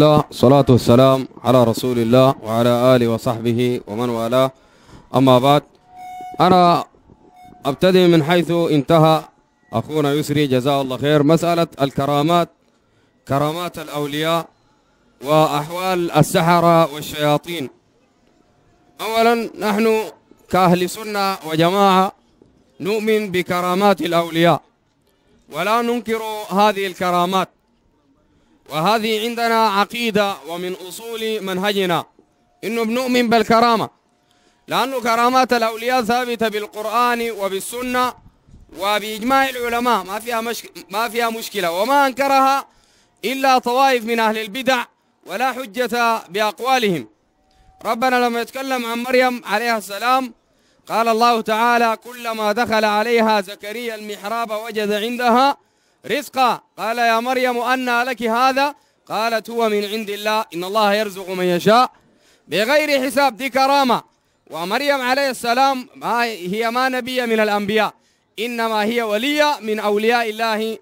الله صلاة والسلام على رسول الله وعلى آله وصحبه ومن والاه أما بعد أنا أبتدي من حيث انتهى أخونا يسري جزاه الله خير مسألة الكرامات كرامات الأولياء وأحوال السحرة والشياطين أولا نحن كأهل سنة وجماعة نؤمن بكرامات الأولياء ولا ننكر هذه الكرامات وهذه عندنا عقيدة ومن أصول منهجنا إنه بنؤمن بالكرامة لأنه كرامات الأولياء ثابتة بالقرآن وبالسنة وبإجماع العلماء ما فيها, مشك... ما فيها مشكلة وما أنكرها إلا طوائف من أهل البدع ولا حجة بأقوالهم ربنا لما يتكلم عن مريم عليها السلام قال الله تعالى كلما دخل عليها زكريا المحراب وجد عندها رزقا قال يا مريم أن لك هذا قالت هو من عند الله إن الله يرزق من يشاء بغير حساب دي كرامة ومريم عليه السلام ما هي ما نبي من الأنبياء إنما هي ولية من أولياء الله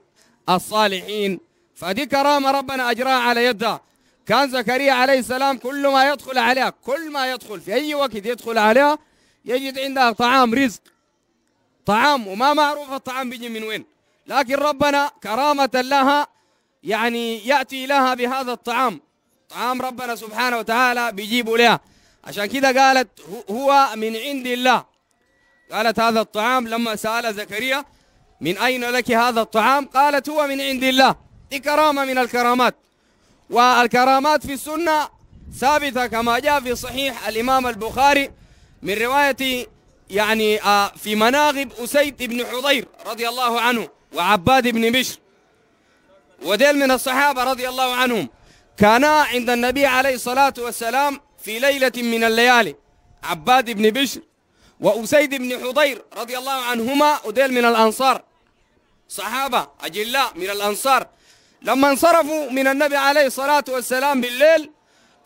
الصالحين فدي كرامة ربنا أجراها على يدها كان زكريا عليه السلام كل ما يدخل عليها كل ما يدخل في أي وقت يدخل عليها يجد عندها طعام رزق طعام وما معروف الطعام بيجي من وين لكن ربنا كرامة لها يعني يأتي لها بهذا الطعام طعام ربنا سبحانه وتعالى بيجيبه لها عشان كده قالت هو من عند الله قالت هذا الطعام لما سأل زكريا من أين لك هذا الطعام قالت هو من عند الله دي كرامة من الكرامات والكرامات في السنة ثابتة كما جاء في صحيح الإمام البخاري من رواية يعني آه، في مناغب أسيد بن حضير رضي الله عنه وعباد بن بشر وديل من الصحابة رضي الله عنهم كانا عند النبي عليه الصلاة والسلام في ليلة من الليالي عباد بن بشر وأسيد بن حضير رضي الله عنهما وديل من الأنصار صحابة أجلاء من الأنصار لما انصرفوا من النبي عليه الصلاة والسلام بالليل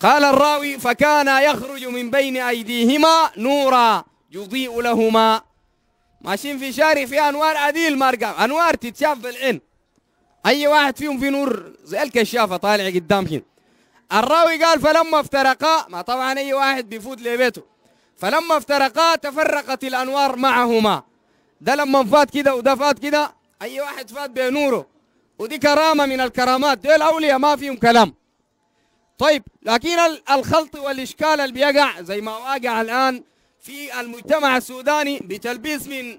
قال الراوي فكان يخرج من بين أيديهما نورا يضيء لهما ماشيين في شارع فيه انوار عديل مارقا انوار تتشاف بالعين اي واحد فيهم في نور زي الكشافه طالع قدامهم الراوي قال فلما افترقا ما طبعا اي واحد بيفوت لبيته فلما افترقا تفرقت الانوار معهما ده لما فات كده وده فات كده اي واحد فات بنوره ودي كرامه من الكرامات دول اولياء ما فيهم كلام طيب لكن الخلط والاشكال اللي بيقع زي ما واقع الان في المجتمع السوداني بتلبيس من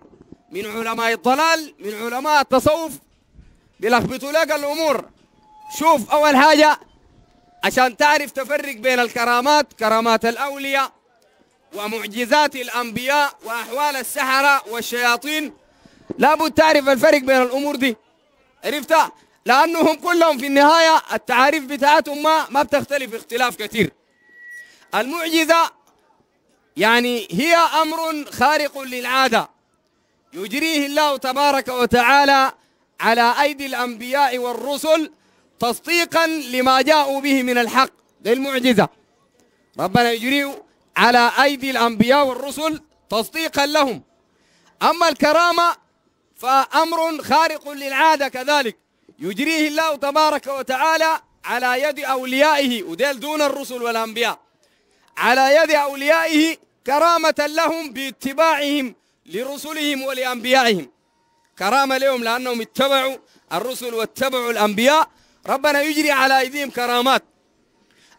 من علماء الضلال من علماء التصوف بيلخبطوا لك الامور شوف اول حاجه عشان تعرف تفرق بين الكرامات كرامات الاولياء ومعجزات الانبياء واحوال السحره والشياطين لابد تعرف الفرق بين الامور دي عرفتها لانهم كلهم في النهايه التعاريف بتاعتهم ما ما بتختلف اختلاف كثير المعجزه يعني هي أمر خارق للعادة يجريه الله تبارك وتعالى على أيدي الأنبياء والرسل تصديقا لما جاءوا به من الحق دي المعجزة ربنا يجريه على أيدي الأنبياء والرسل تصديقا لهم أما الكرامة فأمر خارق للعادة كذلك يجريه الله تبارك وتعالى على يد أوليائه وديل دون الرسل والأنبياء على يد أوليائه كرامة لهم باتباعهم لرسلهم ولأنبيائهم كرامة لهم لأنهم اتبعوا الرسل واتبعوا الأنبياء ربنا يجري على أيديهم كرامات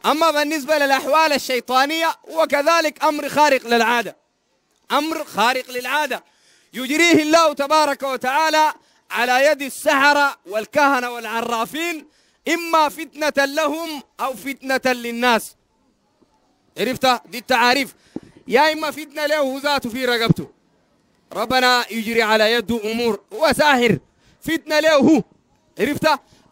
أما بالنسبة للأحوال الشيطانية وكذلك أمر خارق للعادة أمر خارق للعادة يجريه الله تبارك وتعالى على يد السحرة والكهنة والعرافين إما فتنة لهم أو فتنة للناس عرفت دي التعاريف يا إما فتنة له ذاته في رقبته ربنا يجري على يده أمور وساهر فتنة له هو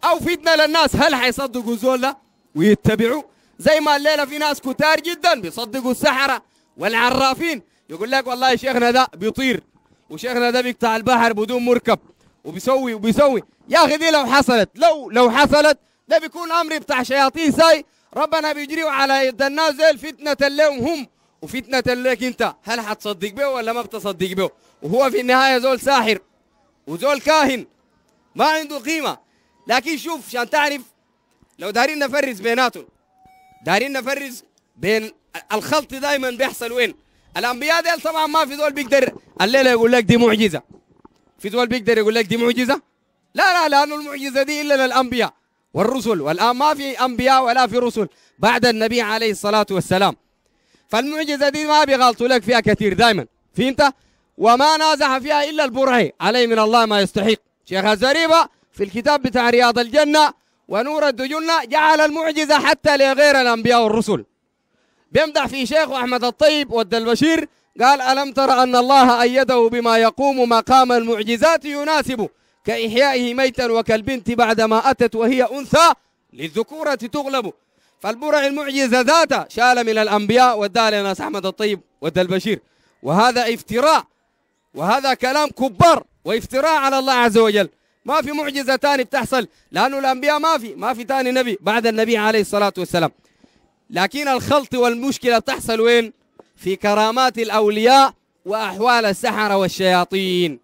أو فتنة للناس هل حيصدقوا زولا ده ويتبعوا زي ما الليلة في ناس كتار جدا بيصدقوا السحرة والعرافين يقول لك والله شيخنا ده بيطير وشيخنا ده بيقطع البحر بدون مركب وبيسوي وبيسوي يا اخي دي لو حصلت لو لو حصلت ده بيكون امر بتاع شياطين ساي ربنا بيجريوا على يد الناس زي الفتنه اللي هم وفتنة لك انت هل حتصدق به ولا ما بتصدق به وهو في النهاية زول ساحر وزول كاهن ما عنده قيمة لكن شوف عشان تعرف لو دارين نفرز بيناتهم دارين نفرز بين الخلط دائما بيحصل وين الانبياء ديل طبعا ما في زول بيقدر الليله يقول لك دي معجزه في زول بيقدر يقول لك دي معجزه لا لا لانه المعجزه دي الا للانبياء والرسل والان ما في انبياء ولا في رسل بعد النبي عليه الصلاه والسلام فالمعجزه دي ما بيغلطوا لك فيها كثير دائما فهمت وما نازح فيها الا البرهي عليه من الله ما يستحق شيخ الزريبه في الكتاب بتاع رياض الجنه ونور الدجنه جعل المعجزه حتى لغير الانبياء والرسل بيمدح في شيخ احمد الطيب ود البشير قال الم تر ان الله ايده بما يقوم مقام المعجزات يناسبه كاحيائه ميتا وكالبنت بعدما اتت وهي انثى للذكوره تغلب فالبرع المعجزة ذاته شال من الأنبياء وداه للناس أحمد الطيب ودى البشير وهذا افتراء وهذا كلام كبار وافتراء على الله عز وجل ما في معجزة ثانيه بتحصل لأنه الأنبياء ما في ما في ثاني نبي بعد النبي عليه الصلاة والسلام لكن الخلط والمشكلة بتحصل وين في كرامات الأولياء وأحوال السحرة والشياطين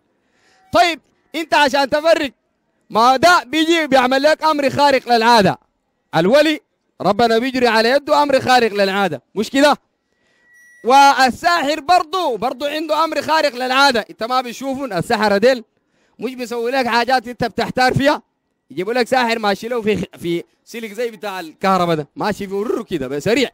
طيب أنت عشان تفرق ما ده بيجي بيعمل لك أمر خارق للعادة الولي ربنا بيجري على يده امر خارق للعاده مش كده والساحر برضه برضه عنده امر خارق للعاده انت ما بيشوفون السحره ديل مش بيسوي لك حاجات انت بتحتار فيها يجيبوا لك ساحر ماشي له في في سلك زي بتاع الكهرباء ده ماشي في كده سريع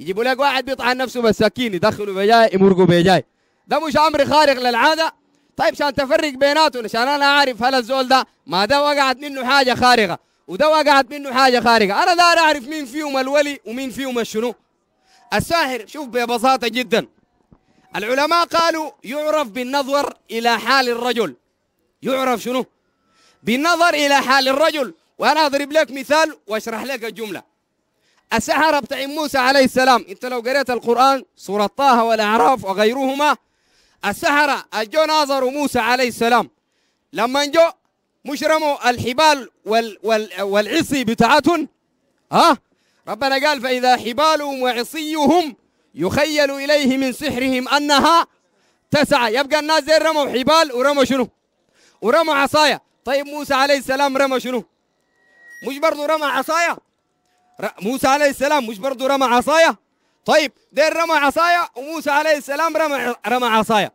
يجيبوا لك واحد بيطعن نفسه بالسكين يدخله بجاي يمرقوا بجاي ده مش امر خارق للعاده طيب عشان تفرق بيناتهم عشان انا اعرف هل الزول ده ما ده وقعت منه حاجه خارقه وده وقعت منه حاجه خارقه انا داير اعرف مين فيهم الولي ومين فيهم الشنو الساحر شوف ببساطه جدا العلماء قالوا يعرف بالنظر الى حال الرجل يعرف شنو بالنظر الى حال الرجل وانا اضرب لك مثال واشرح لك الجمله السحرة بتاع موسى عليه السلام انت لو قريت القرآن سورة طه والأعراف وغيرهما السحرة الجو ناظروا موسى عليه السلام لما جو مش رموا الحبال وال وال والعصي بتاعتهم ها أه؟ ربنا قال فإذا حبالهم وعصيهم يخيل إليه من سحرهم أنها تسعى يبقى الناس زي رموا حبال ورموا شنو ورموا عصايا طيب موسى عليه السلام رمى شنو مش برضه رمى عصايا موسى عليه السلام مش برضه رمى عصايا طيب دير رمى عصايا وموسى عليه السلام رمى رمى عصايا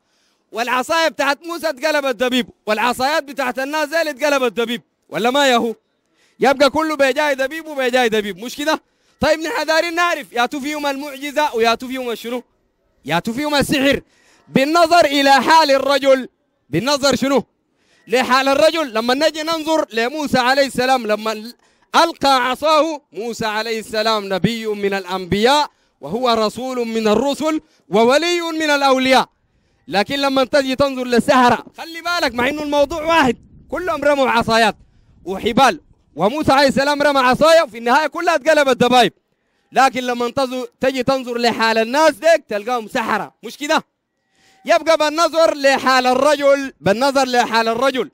والعصايه بتاعت موسى اتقلبت دبيب والعصايات بتاعت الناس زي اللي اتقلبت دبيب ولا ما يهو يبقى كله بيجاي دبيب وبيجاي دبيب مش كده طيب نحن دارين نعرف ياتوا فيهم المعجزه وياتوا فيهم شنو ياتوا فيهم السحر بالنظر الى حال الرجل بالنظر شنو لحال الرجل لما نجي ننظر لموسى عليه السلام لما القى عصاه موسى عليه السلام نبي من الانبياء وهو رسول من الرسل وولي من الاولياء لكن لما تجي تنظر للسهرة خلي بالك مع انه الموضوع واحد كلهم رموا عصايات وحبال وموسى عليه السلام رمى عصاية وفي النهاية كلها اتقلبت دبايب لكن لما تجي تنظر لحال الناس ديك تلقاهم سحرة مش كده يبقى بالنظر لحال الرجل بالنظر لحال الرجل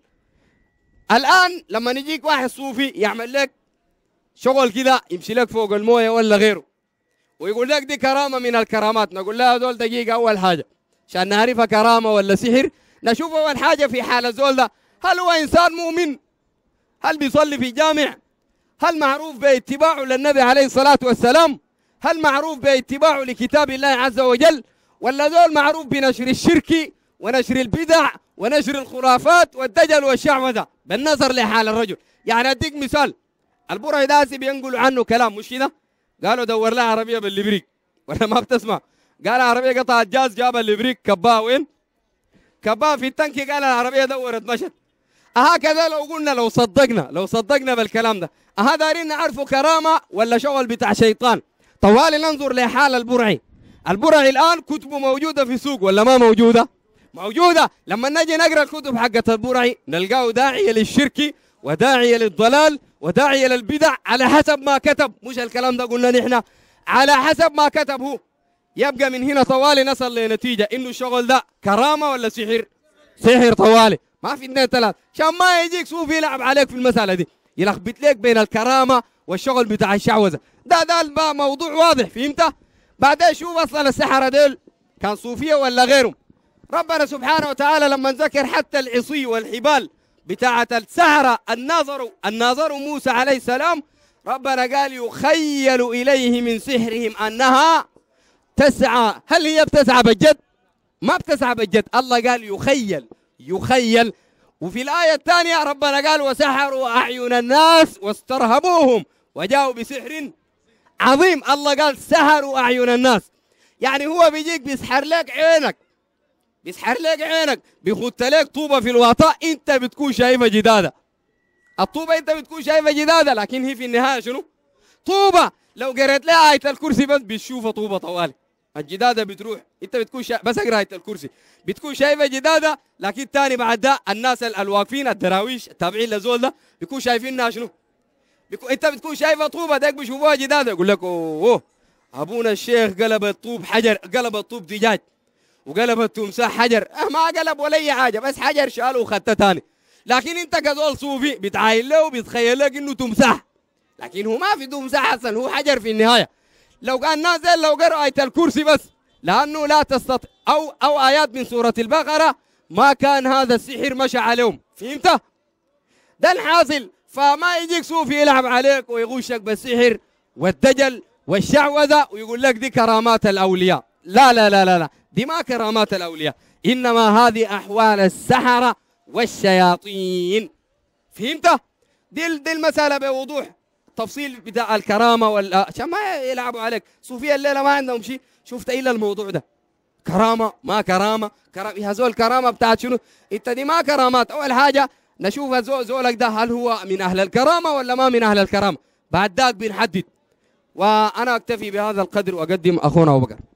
الآن لما يجيك واحد صوفي يعمل لك شغل كده يمشي لك فوق الموية ولا غيره ويقول لك دي كرامة من الكرامات نقول لها دول دقيقة أول حاجة عشان نعرفها كرامه ولا سحر نشوف اول حاجه في حال الزول ده هل هو انسان مؤمن؟ هل بيصلي في جامع؟ هل معروف باتباعه للنبي عليه الصلاه والسلام؟ هل معروف باتباعه لكتاب الله عز وجل؟ ولا زول معروف بنشر الشرك ونشر البدع ونشر الخرافات والدجل والشعوذه بالنظر لحال الرجل، يعني اديك مثال البرهداسي بينقلوا عنه كلام مش كده؟ قالوا دور لها عربيه بالليبريك ولا ما بتسمع؟ قال العربيه قطعت جاز جاب لبريك كباه وين؟ كباه في التنكي قال العربيه دورت مشت هكذا لو قلنا لو صدقنا لو صدقنا بالكلام ده أها دارين نعرفه كرامة ولا شغل بتاع شيطان طوالي ننظر لحال البرعي البرعي الآن كتبه موجودة في سوق ولا ما موجودة موجودة لما نجي نقرأ الكتب حقت البرعي نلقاه داعية للشرك وداعية للضلال وداعية للبدع على حسب ما كتب مش الكلام ده قلنا نحن على حسب ما كتب هو يبقى من هنا طوالي نصل لنتيجه انه الشغل ده كرامه ولا سحر؟ سحر طوالي ما في اثنين ثلاث عشان ما يجيك صوفي يلعب عليك في المساله دي يلخبط لك بين الكرامه والشغل بتاع الشعوذه ده ده موضوع واضح فهمت؟ بعدين شوف اصلا السحره دول كان صوفيه ولا غيرهم ربنا سبحانه وتعالى لما ذكر حتى العصي والحبال بتاعة السحرة الناظر الناظر موسى عليه السلام ربنا قال يخيل إليه من سحرهم أنها تسعى هل هي بتسعى بجد ما بتسعى بجد الله قال يخيل يخيل وفي الآية الثانية ربنا قال وسحروا أعين الناس واسترهبوهم وجاءوا بسحر عظيم الله قال سحروا أعين الناس يعني هو بيجيك بيسحر لك عينك بيسحر لك عينك بيخت لك طوبة في الوطاء انت بتكون شايفة جدادة الطوبة انت بتكون شايفة جدادة لكن هي في النهاية شنو طوبة لو قريت لها آية الكرسي بس بتشوفها طوبة طوالي الجداده بتروح انت بتكون شا... بس اقرا الكرسي بتكون شايفه جداده لكن تاني بعد ده الناس الواقفين الدراويش التابعين لزول ده بيكون شايفينها شنو؟ بيكو... انت بتكون شايفه طوبه ديك بيشوفوها جداده يقول لك اوه, ابونا الشيخ قلب الطوب حجر قلب الطوب دجاج وقلب التمساح حجر أه ما قلب ولا اي حاجه بس حجر شاله وخدته ثاني لكن انت كزول صوفي بتعاين له وبيتخيل لك انه تمساح لكن هو ما في تمساح اصلا هو حجر في النهايه لو قال نازل لو قرأ آية الكرسي بس لأنه لا تستطيع أو أو آيات من سورة البقرة ما كان هذا السحر مشى عليهم فهمت؟ ده الحاصل فما يجيك صوفي يلعب عليك ويغوشك بالسحر والدجل والشعوذة ويقول لك دي كرامات الأولياء لا لا لا لا لا دي ما كرامات الأولياء إنما هذه أحوال السحرة والشياطين فهمت؟ دي, دي المسألة بوضوح التفصيل بتاع الكرامه ولا آه، عشان ما يلعبوا عليك صوفيه الليله ما عندهم شيء شفت الا الموضوع ده كرامه ما كرامه كرامه هزول الكرامه بتاعت شنو انت دي ما كرامات اول حاجه نشوف زول زولك ده هل هو من اهل الكرامه ولا ما من اهل الكرامه بعد ذاك بنحدد وانا اكتفي بهذا القدر واقدم اخونا ابو بكر